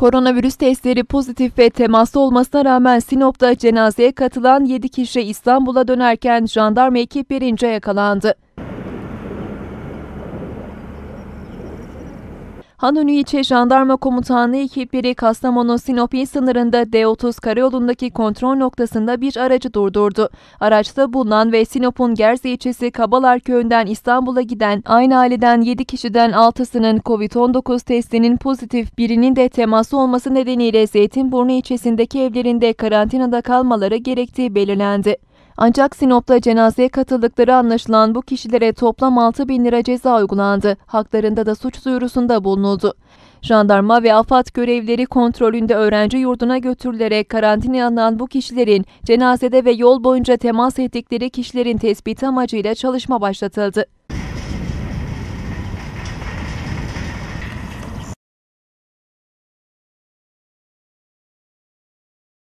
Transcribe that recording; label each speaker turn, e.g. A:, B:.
A: Koronavirüs testleri pozitif ve temaslı olmasına rağmen Sinop'ta cenazeye katılan 7 kişi İstanbul'a dönerken jandarma ekiplerince yakalandı. Hanönü ilçe jandarma komutanlığı ekipleri Kastamonu-Sinopil sınırında D30 karayolundaki kontrol noktasında bir aracı durdurdu. Araçta bulunan ve Sinop'un Gerze ilçesi Kabalar köyünden İstanbul'a giden aynı aileden 7 kişiden 6'sının COVID-19 testinin pozitif birinin de teması olması nedeniyle Zeytinburnu ilçesindeki evlerinde karantinada kalmaları gerektiği belirlendi. Ancak Sinop'ta cenazeye katıldıkları anlaşılan bu kişilere toplam 6 bin lira ceza uygulandı. Haklarında da suç duyurusunda bulunuldu. Jandarma ve AFAD görevleri kontrolünde öğrenci yurduna götürülerek karantina alınan bu kişilerin cenazede ve yol boyunca temas ettikleri kişilerin tespiti amacıyla çalışma başlatıldı.